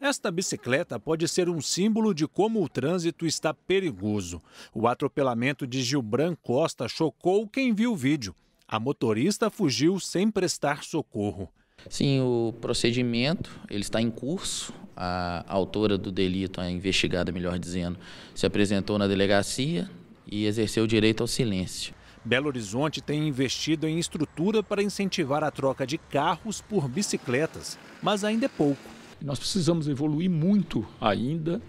Esta bicicleta pode ser um símbolo de como o trânsito está perigoso. O atropelamento de Gilbran Costa chocou quem viu o vídeo. A motorista fugiu sem prestar socorro. Sim, o procedimento ele está em curso. A autora do delito, a investigada, melhor dizendo, se apresentou na delegacia e exerceu o direito ao silêncio. Belo Horizonte tem investido em estrutura para incentivar a troca de carros por bicicletas, mas ainda é pouco. Nós precisamos evoluir muito ainda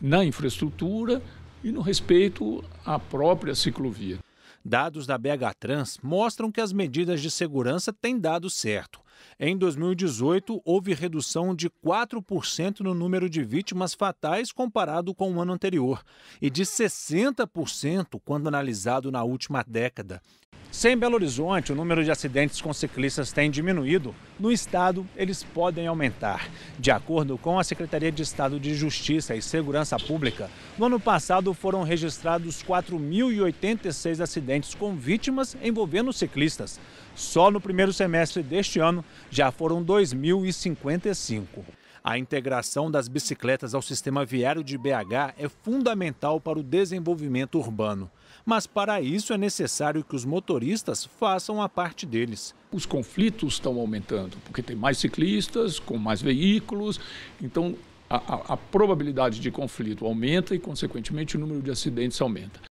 na infraestrutura e no respeito à própria ciclovia. Dados da BH Trans mostram que as medidas de segurança têm dado certo. Em 2018, houve redução de 4% no número de vítimas fatais comparado com o ano anterior e de 60% quando analisado na última década. Se em Belo Horizonte o número de acidentes com ciclistas tem diminuído, no estado eles podem aumentar. De acordo com a Secretaria de Estado de Justiça e Segurança Pública, no ano passado foram registrados 4.086 acidentes com vítimas envolvendo ciclistas. Só no primeiro semestre deste ano já foram 2.055. A integração das bicicletas ao sistema viário de BH é fundamental para o desenvolvimento urbano. Mas para isso é necessário que os motoristas façam a parte deles. Os conflitos estão aumentando, porque tem mais ciclistas, com mais veículos, então a, a, a probabilidade de conflito aumenta e, consequentemente, o número de acidentes aumenta.